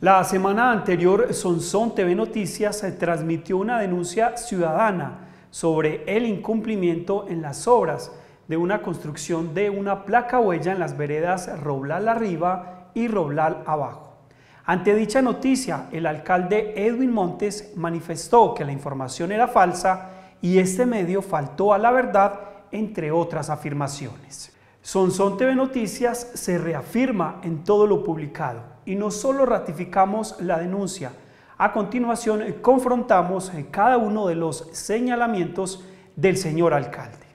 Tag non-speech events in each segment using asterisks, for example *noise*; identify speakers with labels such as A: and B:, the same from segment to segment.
A: La semana anterior, Sonsón TV Noticias eh, transmitió una denuncia ciudadana sobre el incumplimiento en las obras de una construcción de una placa huella en las veredas Roblal arriba y Roblal abajo. Ante dicha noticia, el alcalde Edwin Montes manifestó que la información era falsa y este medio faltó a la verdad, entre otras afirmaciones. Sonsón TV Noticias se reafirma en todo lo publicado y no solo ratificamos la denuncia, a continuación confrontamos cada uno de los señalamientos del señor alcalde.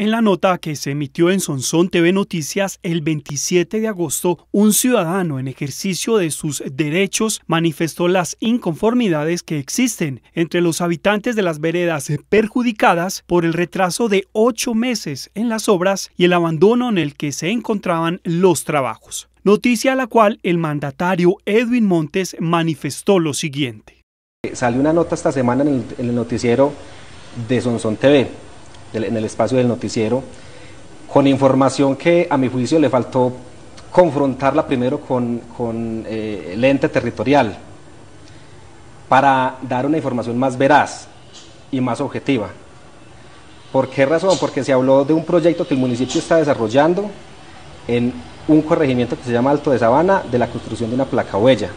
A: En la nota que se emitió en Sonsón TV Noticias el 27 de agosto, un ciudadano en ejercicio de sus derechos manifestó las inconformidades que existen entre los habitantes de las veredas perjudicadas por el retraso de ocho meses en las obras y el abandono en el que se encontraban los trabajos. Noticia a la cual el mandatario Edwin Montes manifestó lo siguiente.
B: Salió una nota esta semana en el, noticiero de Sonsón TV en el espacio del noticiero, con información que a mi juicio le faltó confrontarla primero con, con eh, el ente territorial para dar una información más veraz y más objetiva. ¿Por qué razón? Porque se habló de un proyecto que el municipio está desarrollando en un corregimiento que se llama Alto de Sabana de la construcción de una placa huella.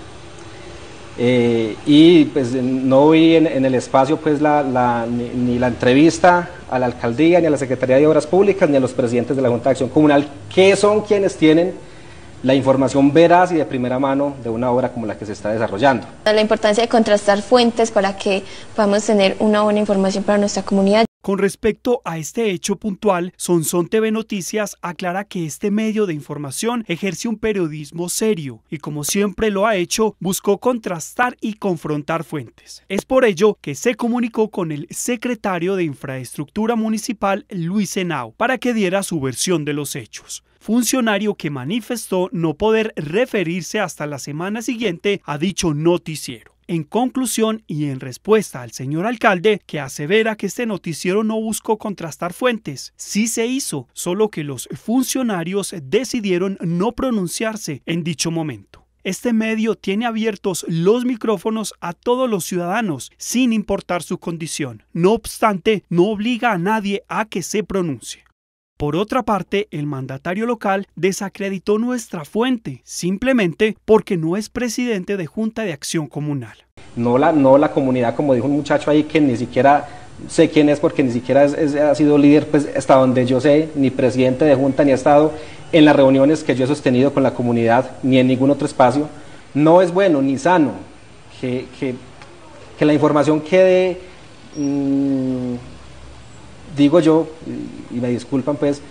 B: Eh, y pues no vi en, el espacio pues la, ni, ni, la entrevista a la alcaldía, ni a la Secretaría de Obras Públicas, ni a los presidentes de la Junta de Acción Comunal, que son quienes tienen la información veraz y de primera mano de una obra como la que se está desarrollando.
C: La importancia de contrastar fuentes para que podamos tener una buena información para nuestra comunidad.
A: Con respecto a este hecho puntual, Sonson TV Noticias aclara que este medio de información ejerce un periodismo serio y como siempre lo ha hecho, buscó contrastar y confrontar fuentes. Es por ello que se comunicó con el secretario de Infraestructura Municipal, Luis Henao, para que diera su versión de los hechos funcionario que manifestó no poder referirse hasta la semana siguiente a dicho noticiero. En conclusión y en respuesta al señor alcalde, que asevera que este noticiero no buscó contrastar fuentes, sí se hizo, solo que los funcionarios decidieron no pronunciarse en dicho momento. Este medio tiene abiertos los micrófonos a todos los ciudadanos, sin importar su condición. No obstante, no obliga a nadie a que se pronuncie. Por otra parte, el mandatario local desacreditó nuestra fuente, simplemente porque no es presidente de Junta de Acción Comunal.
B: No la, no la comunidad, como dijo un muchacho ahí que ni siquiera sé quién es porque ni siquiera ha sido líder, pues hasta donde yo sé, ni presidente de Junta ni ha estado en las reuniones que yo he sostenido con la comunidad, ni en ningún otro espacio. No es bueno ni sano que, la información quede... Mm, digo yo, y, me disculpan pues,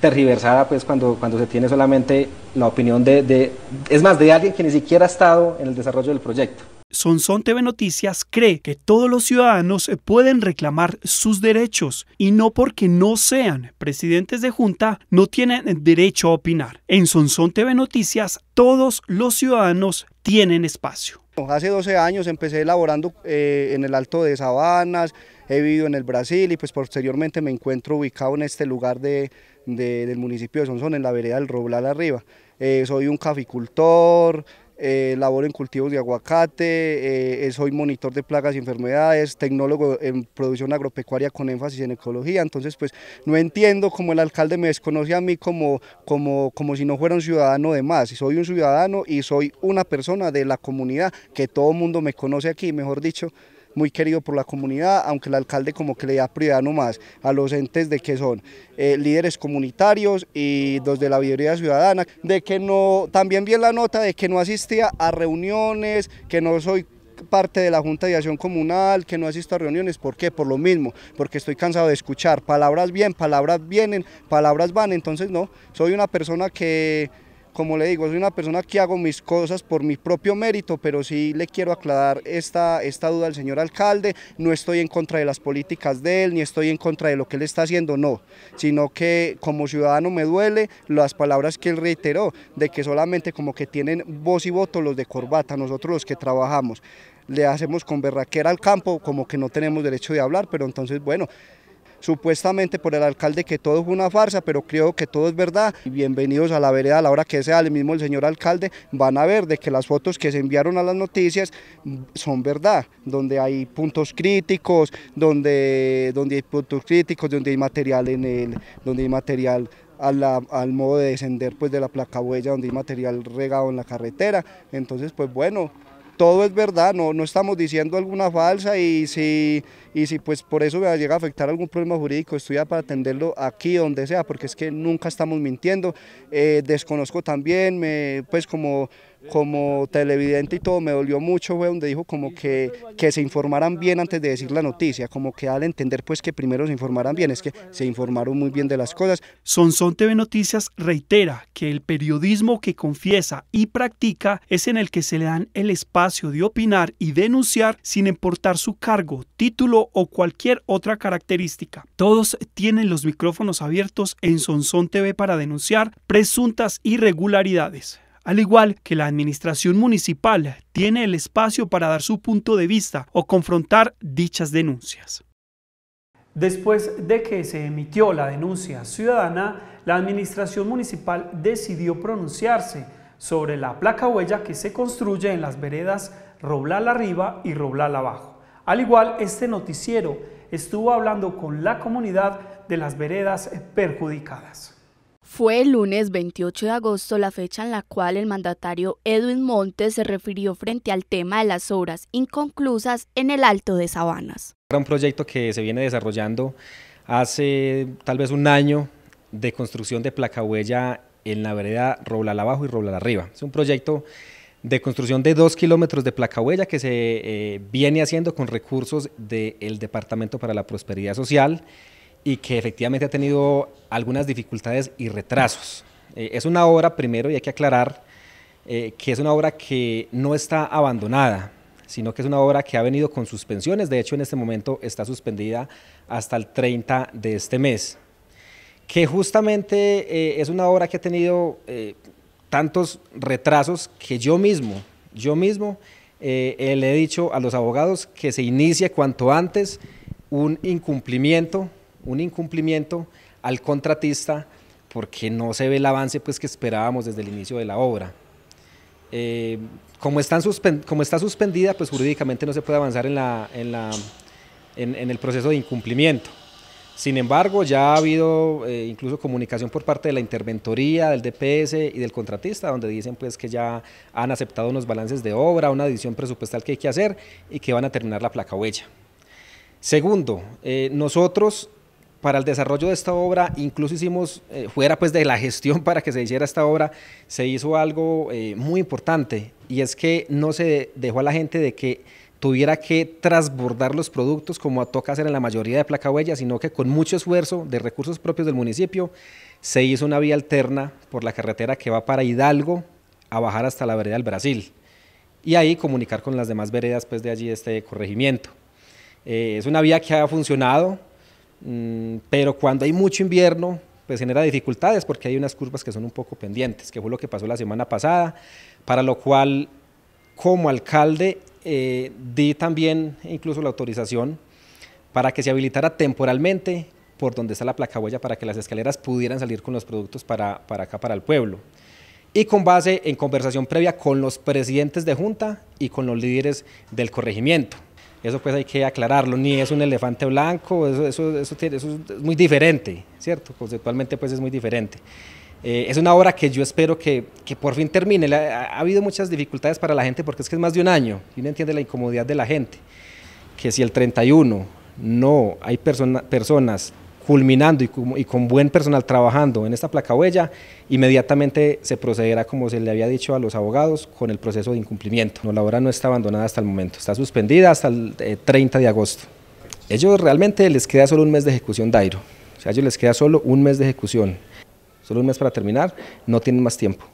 B: tergiversada pues cuando, cuando se tiene solamente la opinión de, es más, de alguien que ni siquiera ha estado en el desarrollo del proyecto. Sonson TV Noticias cree que todos los ciudadanos pueden
A: reclamar sus derechos y no porque no sean presidentes de junta no tienen derecho a opinar. En Sonson TV Noticias todos los ciudadanos tienen espacio.
D: Hace 12 años empecé elaborando eh, en el Alto de Sabanas, he vivido en el Brasil y pues posteriormente me encuentro ubicado en este lugar de, del municipio de Sonsón, en la vereda del Roblal arriba. Eh, soy un caficultor, eh, laboro en cultivos de aguacate, eh, soy monitor de plagas y enfermedades, tecnólogo en producción agropecuaria con énfasis en ecología, entonces pues no entiendo cómo el alcalde me desconoce a mí como, como, como si no fuera un ciudadano de más, soy un ciudadano y soy una persona de la comunidad que todo el mundo me conoce aquí, mejor dicho, muy querido por la comunidad, aunque el alcalde como que le da prioridad nomás a los entes de que son eh, líderes comunitarios y los de la mayoría ciudadana, de que no, también bien la nota de que no asistía a reuniones, que no soy parte de la Junta de Acción Comunal, que no asisto a reuniones, ¿por qué? Por lo mismo, porque estoy cansado de escuchar, palabras bien, palabras vienen, palabras van, entonces no, soy una persona que como le digo, soy una persona que hago mis cosas por mi propio mérito, pero sí le quiero aclarar esta, esta duda al señor alcalde, no estoy en contra de las políticas de él, ni estoy en contra de lo que él está haciendo, no, sino que como ciudadano me duele las palabras que él reiteró, de que solamente como que tienen voz y voto los de corbata, nosotros los que trabajamos, le hacemos con berraquera al campo, como que no tenemos derecho de hablar, pero entonces bueno, supuestamente por el alcalde que todo fue una farsa, pero creo que todo es verdad. bienvenidos a la vereda a la hora que sea, el mismo el señor alcalde, van a ver de que las fotos que se enviaron a las noticias son verdad, donde hay puntos críticos, donde, donde hay puntos críticos, donde hay material en el, donde hay material al modo de descender pues de la placa huella donde hay material regado en la carretera. Entonces, pues bueno, todo es verdad, no, no estamos diciendo alguna falsa y si, y si pues por eso me llega a afectar algún problema jurídico, estoy ya para atenderlo aquí, donde sea, porque es que nunca estamos mintiendo. Eh, desconozco también, me, pues como como televidente y todo, me dolió mucho, fue donde dijo como que, que se informaran bien antes de decir la noticia, como que al entender pues que primero se informaran bien, es que se informaron muy bien de las cosas. Sonson TV
A: Noticias reitera que el periodismo que confiesa y practica es en el que se le dan el espacio de opinar y denunciar sin importar su cargo, título o cualquier otra característica. Todos tienen los micrófonos abiertos en Sonson TV para denunciar presuntas irregularidades. Al igual que la administración municipal tiene el espacio para dar su punto de vista o confrontar dichas denuncias. Después de que se emitió la denuncia ciudadana, la administración municipal decidió pronunciarse sobre la placa huella que se construye en las veredas Roblal arriba y Roblal abajo. Al igual, este noticiero estuvo hablando con la comunidad de las veredas perjudicadas.
C: Fue el lunes 28 de agosto la fecha en la cual el mandatario Edwin Montes se refirió frente al tema de las obras inconclusas en el Alto de Sabanas.
B: Era un proyecto que se viene desarrollando hace tal vez un año de construcción de placahuella en la vereda Robla Abajo y Robla Arriba. Es un proyecto de construcción de dos kilómetros de placahuella que se eh, viene haciendo con recursos del Departamento para la Prosperidad Social y que efectivamente ha tenido algunas dificultades y retrasos. Eh, es una obra, primero, y hay que aclarar, eh, que es una obra que no está abandonada, sino que es una obra que ha venido con suspensiones. De hecho, en este momento está suspendida hasta el 30 de este mes. Que justamente eh, es una obra que ha tenido tantos retrasos que yo mismo, yo mismo, le he dicho a los abogados que se inicie cuanto antes un incumplimiento un incumplimiento al contratista porque no se ve el avance pues, que esperábamos desde el inicio de la obra. Eh, como, como, está suspendida, pues jurídicamente no se puede avanzar en, la, la, en, el proceso de incumplimiento. Sin embargo, ya ha habido eh, incluso comunicación por parte de la interventoría, del DPS y del contratista, donde dicen pues que ya han aceptado unos balances de obra, una adición presupuestal que hay que hacer y que van a terminar la placa huella. Segundo, eh, nosotros para el desarrollo de esta obra, incluso hicimos, eh, fuera pues de la gestión *laughs* para que se hiciera esta obra, se hizo algo eh, muy importante y es que no se dejó a la gente de que tuviera que trasbordar los productos como toca hacer en la mayoría de placahuellas sino que con mucho esfuerzo de recursos propios del municipio se hizo una vía alterna por la carretera que va para Hidalgo a bajar hasta la vereda del Brasil y ahí comunicar con las demás veredas pues de allí este corregimiento. Eh, es una vía que ha funcionado, Mm, pero cuando hay mucho invierno, pues genera dificultades porque hay unas curvas que son un poco pendientes, que fue lo que pasó la semana pasada, para lo cual como alcalde eh, di también incluso la autorización para que se habilitara temporalmente por donde está la placa huella para que las escaleras pudieran salir con los productos para, para acá, para el pueblo. Y con base en conversación previa con los presidentes de junta y con los líderes del corregimiento. Eso pues hay que aclararlo, ni es un elefante blanco, eso, es muy diferente, ¿cierto? Conceptualmente pues es muy diferente. Eh, es una obra que yo espero que, por fin termine. ha, habido muchas dificultades para la gente porque es que es más de un año y uno entiende la incomodidad de la gente. Que si el 31 no hay persona, personas culminando y con, buen personal trabajando en esta placa huella, inmediatamente se procederá, como se le había dicho a los abogados, con el proceso de incumplimiento. la obra no está abandonada hasta el momento, está suspendida hasta el 30 eh, de agosto. Ellos realmente les queda solo un mes de ejecución, Dairo. O sea, a ellos les queda solo un mes de ejecución, solo un mes para terminar, no tienen más tiempo.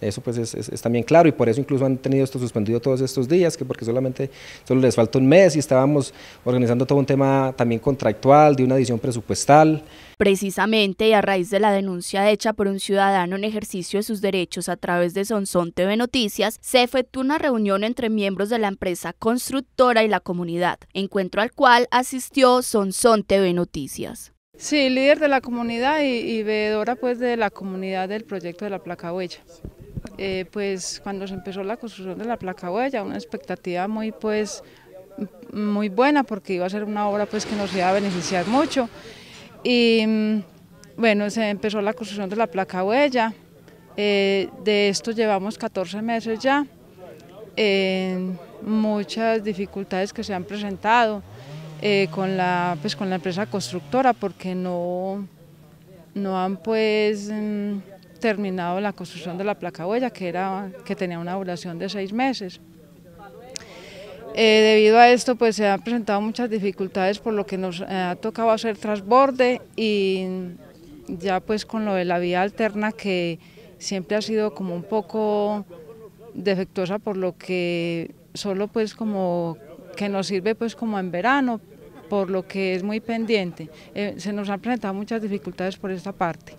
B: Eso pues es, también claro y por eso incluso han tenido esto suspendido todos estos días, que porque solamente solo les falta un mes y estábamos organizando todo un tema también contractual, de una adición presupuestal.
C: Precisamente y a raíz de la denuncia hecha por un ciudadano en ejercicio de sus derechos a través de Sonson TV Noticias, se efectuó una reunión entre miembros de la empresa constructora y la comunidad, encuentro al cual asistió Sonson TV Noticias.
E: Sí, líder de la comunidad y, veedora pues de la comunidad del proyecto de la placa huella. Eh, pues cuando se empezó la construcción de la placa huella, una expectativa muy pues muy buena porque iba a ser una obra pues que nos iba a beneficiar mucho y mm, bueno se empezó la construcción de la placa huella eh, de esto llevamos 14 meses ya muchas dificultades que se han presentado eh, con la pues con la empresa constructora porque no no han pues mm, terminado la construcción de la placa huella, que, era, que tenía una duración de seis meses. Eh, debido a esto, pues se han presentado muchas dificultades, por lo que nos eh, ha tocado hacer transborde y ya pues con lo de la vía alterna que siempre ha sido como un poco defectuosa, por lo que solo pues como que nos sirve pues como en verano, por lo que es muy pendiente. Eh, se nos han presentado muchas dificultades por esta parte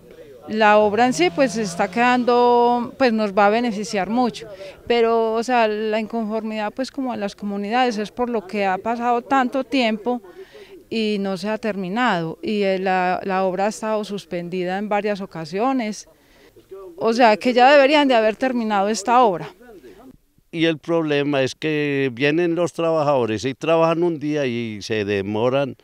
E: la obra en sí pues está quedando, pues nos va a beneficiar mucho, pero o sea, la inconformidad pues como en las comunidades es por lo que ha pasado tanto tiempo y no se ha terminado y eh, la, la obra ha estado suspendida en varias ocasiones, o sea que ya deberían de haber terminado esta obra.
D: Y el problema es que vienen los trabajadores y trabajan un día y se demoran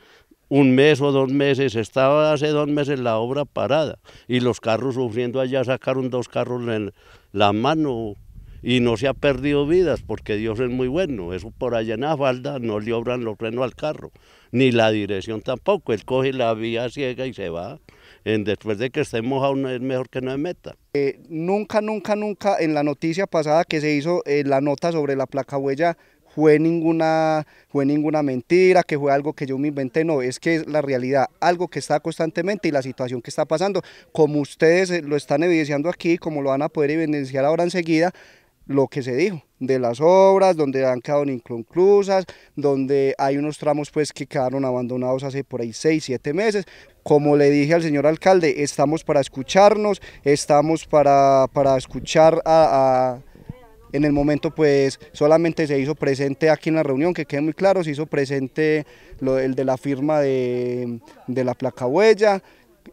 D: un mes o dos meses, estaba hace dos meses la obra parada y los carros sufriendo allá, sacaron dos carros en la mano y no se ha perdido vidas porque Dios es muy bueno, eso por allá en la falda no le obran los frenos al carro, ni la dirección tampoco, él coge la vía ciega y se va. En después de que esté mojado es mejor que no se meta. Eh, nunca, nunca, nunca en la noticia pasada que se hizo eh, la nota sobre la placa huella fue ninguna, fue ninguna mentira, que fue algo que yo me inventé, no, es que es la realidad, algo que está constantemente y la situación que está pasando, como ustedes eh, lo están evidenciando aquí, como lo van a poder evidenciar ahora enseguida, lo que se dijo, de las obras, donde han quedado inconclusas, donde hay unos tramos pues que quedaron abandonados hace por ahí seis, siete meses. Como le dije al señor alcalde, estamos para escucharnos, estamos para, para escuchar a en el momento pues solamente se hizo presente aquí en la reunión, que quede muy claro, se hizo presente el de la firma de, la placa huella,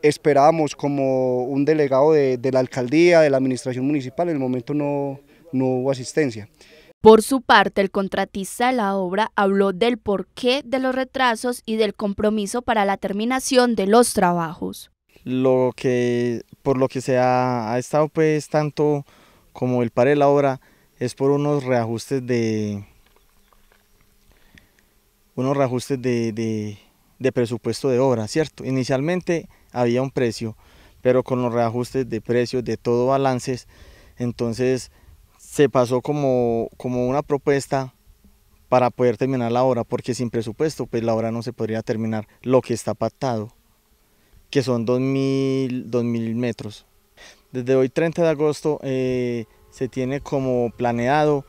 D: esperábamos como un delegado de, la alcaldía, de la administración municipal, en el momento no, no hubo asistencia. Por su
C: parte, el contratista de la obra habló del porqué de los retrasos y del compromiso para la terminación de los trabajos.
F: Lo que, por lo que se ha, estado pues tanto como el par de la obra, es por unos reajustes de unos reajustes de, de, presupuesto de obra, ¿cierto? Inicialmente había un precio, pero con los reajustes de precios, de todo balances, entonces se pasó como, como una propuesta para poder terminar la obra, porque sin presupuesto, pues la obra no se podría terminar lo que está pactado, que son 2.000, mil metros. Desde hoy, 30 de agosto, eh, se tiene como planeado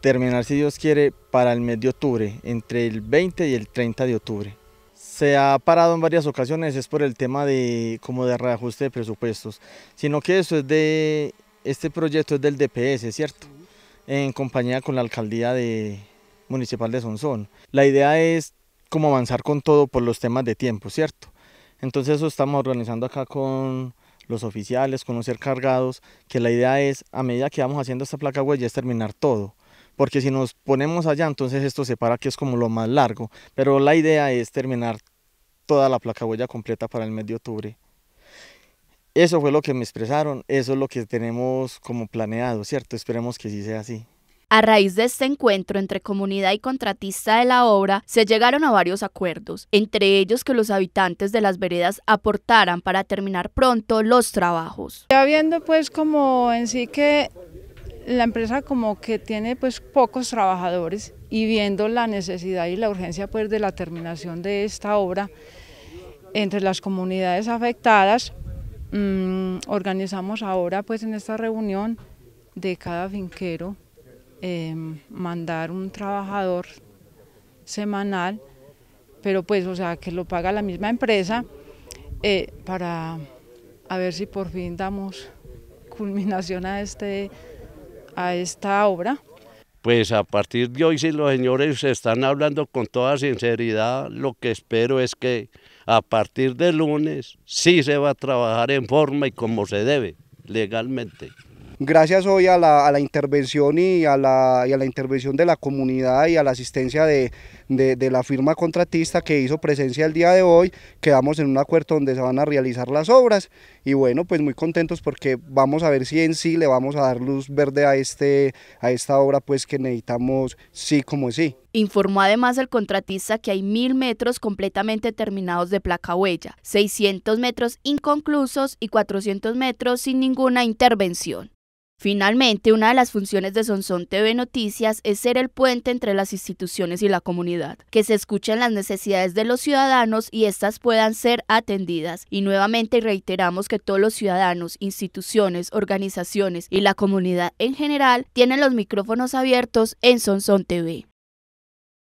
F: terminar, si Dios quiere, para el mes de octubre, entre el 20 y el 30 de octubre. Se ha parado en varias ocasiones, es por el tema de, como de reajuste de presupuestos, sino que eso es de, este proyecto es del DPS, ¿cierto? En compañía con la alcaldía de, municipal de Sonsón. La idea es como avanzar con todo por los temas de tiempo, ¿cierto? Entonces eso estamos organizando acá con los oficiales, conocer cargados, que la idea es, a medida que vamos haciendo esta placa huella, es terminar todo. Porque si nos ponemos allá, entonces esto se para que es como lo más largo. Pero la idea es terminar toda la placa huella completa para el mes de octubre. Eso fue lo que me expresaron, eso es lo que tenemos como planeado, ¿cierto? Esperemos que sí sea así.
C: A raíz de este encuentro entre comunidad y contratista de la obra, se llegaron a varios acuerdos, entre ellos que los habitantes de las veredas aportaran para terminar pronto los trabajos.
E: Ya viendo pues como en sí que la empresa como que tiene pues pocos trabajadores y viendo la necesidad y la urgencia pues de la terminación de esta obra entre las comunidades afectadas, mm, organizamos ahora pues en esta reunión de cada finquero Em, mandar un trabajador semanal, pero pues, o sea, que lo paga la misma empresa, eh, para a ver si por fin damos culminación a, este, a esta obra.
D: Pues a partir de hoy, si los señores están hablando con toda sinceridad, lo que espero es que a partir de lunes sí se va a trabajar en forma y como se debe, legalmente. Gracias hoy a la, intervención y a la, intervención de la comunidad y a la asistencia de, de, la firma contratista que hizo presencia el día de hoy, quedamos en un acuerdo donde se van a realizar las obras y bueno, pues muy contentos porque vamos a ver si en sí le vamos a dar luz verde a, este, a esta obra pues que necesitamos sí como sí.
C: Informó además el contratista que hay mil metros completamente terminados de placa huella, 600 metros inconclusos y 400 metros sin ninguna intervención. Finalmente, una de las funciones de Sonson TV Noticias es ser el puente entre las instituciones y la comunidad, que se escuchen las necesidades de los ciudadanos y éstas puedan ser atendidas. Y nuevamente reiteramos que todos los ciudadanos, instituciones, organizaciones y la comunidad en general tienen los micrófonos abiertos en Sonson TV.